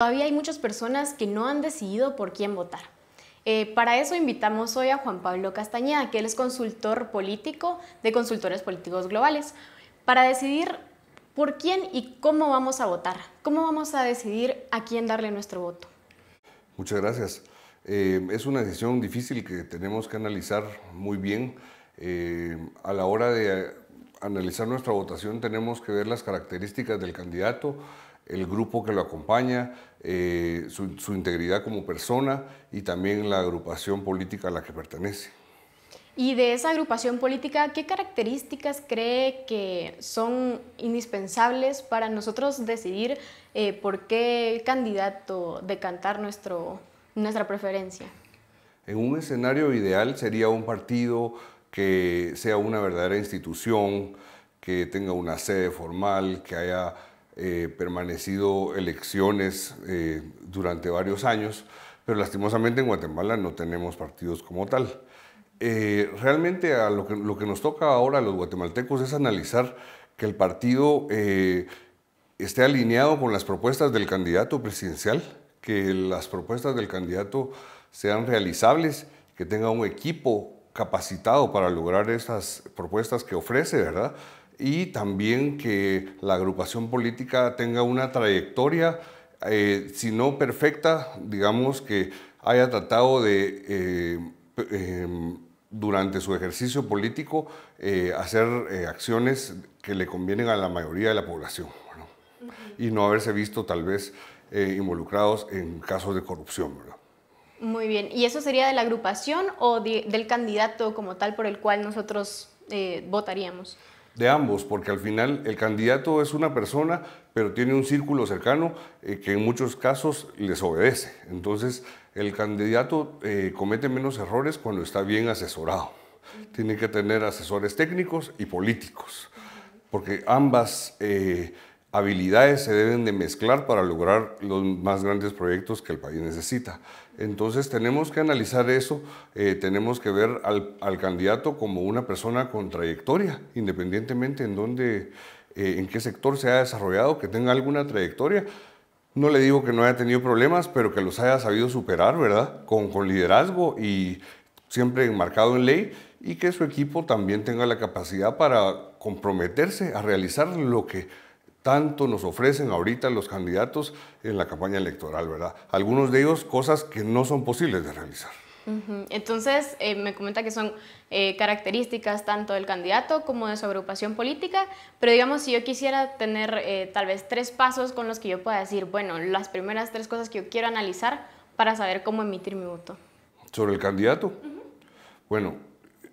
Todavía hay muchas personas que no han decidido por quién votar. Eh, para eso invitamos hoy a Juan Pablo Castañeda, que él es consultor político de Consultores Políticos Globales, para decidir por quién y cómo vamos a votar, cómo vamos a decidir a quién darle nuestro voto. Muchas gracias. Eh, es una decisión difícil que tenemos que analizar muy bien eh, a la hora de analizar nuestra votación tenemos que ver las características del candidato, el grupo que lo acompaña, eh, su, integridad como persona y también la agrupación política a la que pertenece. Y de esa agrupación política, ¿qué características cree que son indispensables para nosotros decidir eh, por qué candidato decantar nuestro, nuestra preferencia? En un escenario ideal sería un partido que sea una verdadera institución, que tenga una sede formal, que haya eh, permanecido elecciones eh, durante varios años, pero lastimosamente en Guatemala no tenemos partidos como tal. Eh, realmente a lo, que, lo, que, nos toca ahora a los guatemaltecos es analizar que el partido esté alineado con las propuestas del candidato presidencial, que las propuestas del candidato sean realizables, que tenga un equipo capacitado para lograr esas propuestas que ofrece, ¿verdad? Y también que la agrupación política tenga una trayectoria, eh, si no perfecta, digamos que haya tratado de, eh, em, durante su ejercicio político, eh, hacer acciones que le convienen a la mayoría de la población, ¿verdad? y no haberse visto tal vez involucrados en casos de corrupción, ¿verdad? Muy bien, ¿y eso sería de la agrupación o del candidato como tal por el cual nosotros eh, votaríamos? De ambos, porque al final el candidato es una persona, pero tiene un círculo cercano eh, que en muchos casos les obedece. Entonces, el candidato eh, comete menos errores cuando está bien asesorado. Tiene que tener asesores técnicos y políticos, porque ambas habilidades se deben de mezclar para lograr los más grandes proyectos que el país necesita. Entonces tenemos que analizar eso, eh, tenemos que ver al, candidato como una persona con trayectoria, independientemente en dónde, eh, en qué sector se ha desarrollado, que tenga alguna trayectoria. No le digo que no haya tenido problemas, pero que los haya sabido superar, ¿verdad? Con, con liderazgo y siempre enmarcado en ley y que su equipo también tenga la capacidad para comprometerse a realizar lo que tanto nos ofrecen ahorita los candidatos en la campaña electoral, ¿verdad? Algunos de ellos cosas que no son posibles de realizar. Entonces, eh, me comenta que son eh, características tanto del candidato como de su agrupación política, pero digamos, si yo quisiera tener eh, tal vez tres pasos con los que yo pueda decir, bueno, las primeras tres cosas que yo quiero analizar para saber cómo emitir mi voto. ¿Sobre el candidato? Bueno,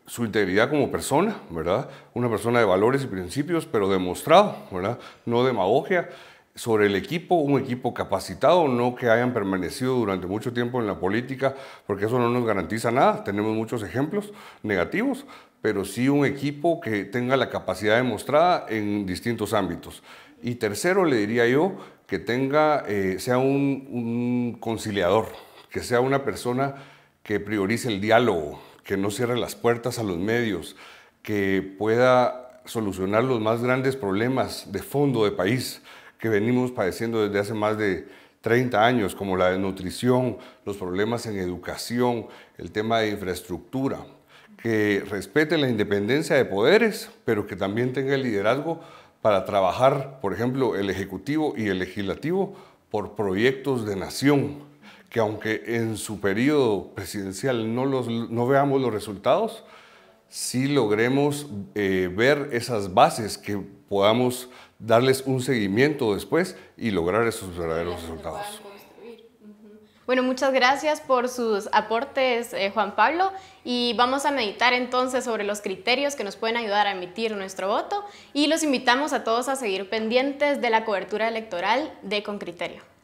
su integridad como persona, ¿verdad? Una persona de valores y principios, pero demostrado, ¿verdad? No demagogia sobre el equipo, un equipo capacitado, no que hayan permanecido durante mucho tiempo en la política, porque eso no nos garantiza nada. Tenemos muchos ejemplos negativos, pero sí un equipo que tenga la capacidad demostrada en distintos ámbitos. Y tercero, le diría yo, que tenga, eh, sea un, un conciliador, que sea una persona que priorice el diálogo, que no cierre las puertas a los medios, que pueda solucionar los más grandes problemas de fondo de país que venimos padeciendo desde hace más de 30 años, como la desnutrición, los problemas en educación, el tema de infraestructura, que respete la independencia de poderes, pero que también tenga el liderazgo para trabajar, por ejemplo, el Ejecutivo y el Legislativo por proyectos de nación que aunque en su periodo presidencial no, no veamos los resultados, sí logremos eh, ver esas bases que podamos darles un seguimiento después y lograr esos verdaderos resultados. Bueno, muchas gracias por sus aportes, eh, Juan Pablo, y vamos a meditar entonces sobre los criterios que nos pueden ayudar a emitir nuestro voto y los invitamos a todos a seguir pendientes de la cobertura electoral de Con Criterio.